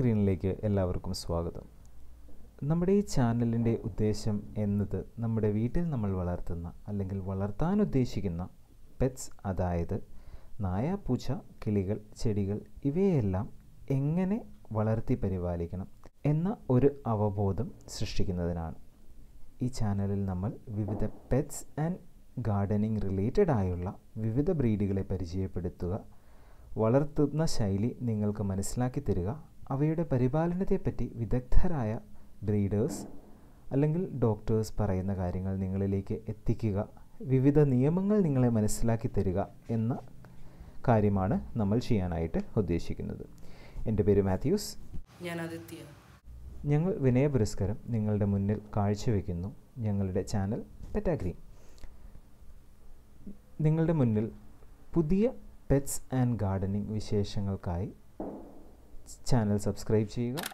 ഗ്രീനിലേക്ക് എല്ലാവർക്കും സ്വാഗതം നമ്മുടെ ഈ ചാനലിൻ്റെ ഉദ്ദേശം എന്നത് നമ്മുടെ വീട്ടിൽ നമ്മൾ വളർത്തുന്ന അല്ലെങ്കിൽ വളർത്താൻ ഉദ്ദേശിക്കുന്ന പെറ്റ്സ് അതായത് നായ പൂച്ച കിളികൾ ചെടികൾ ഇവയെല്ലാം എങ്ങനെ വളർത്തി പരിപാലിക്കണം എന്ന ഒരു അവബോധം സൃഷ്ടിക്കുന്നതിനാണ് ഈ ചാനലിൽ നമ്മൾ വിവിധ പെറ്റ്സ് ആൻഡ് ഗാർഡനിങ് റിലേറ്റഡ് ആയുള്ള വിവിധ ബ്രീഡുകളെ പരിചയപ്പെടുത്തുക വളർത്തുന്ന ശൈലി നിങ്ങൾക്ക് മനസ്സിലാക്കി തരിക അവയുടെ പരിപാലനത്തെപ്പറ്റി വിദഗ്ധരായ ബ്രീഡേഴ്സ് അല്ലെങ്കിൽ ഡോക്ടേഴ്സ് പറയുന്ന കാര്യങ്ങൾ നിങ്ങളിലേക്ക് എത്തിക്കുക വിവിധ നിയമങ്ങൾ നിങ്ങളെ മനസ്സിലാക്കി തരിക എന്ന കാര്യമാണ് നമ്മൾ ചെയ്യാനായിട്ട് ഉദ്ദേശിക്കുന്നത് എൻ്റെ പേര് മാത്യൂസ് ഞാൻ ഞങ്ങൾ വിനയ പുരസ്കാരം നിങ്ങളുടെ മുന്നിൽ കാഴ്ചവെക്കുന്നു ഞങ്ങളുടെ ചാനൽ പെറ്റാഗ്രീൻ നിങ്ങളുടെ മുന്നിൽ പുതിയ പെറ്റ്സ് ആൻഡ് ഗാർഡനിങ് വിശേഷങ്ങൾക്കായി ചാനൽ സബ്സ്ക്രൈബ് ചെയ്യുക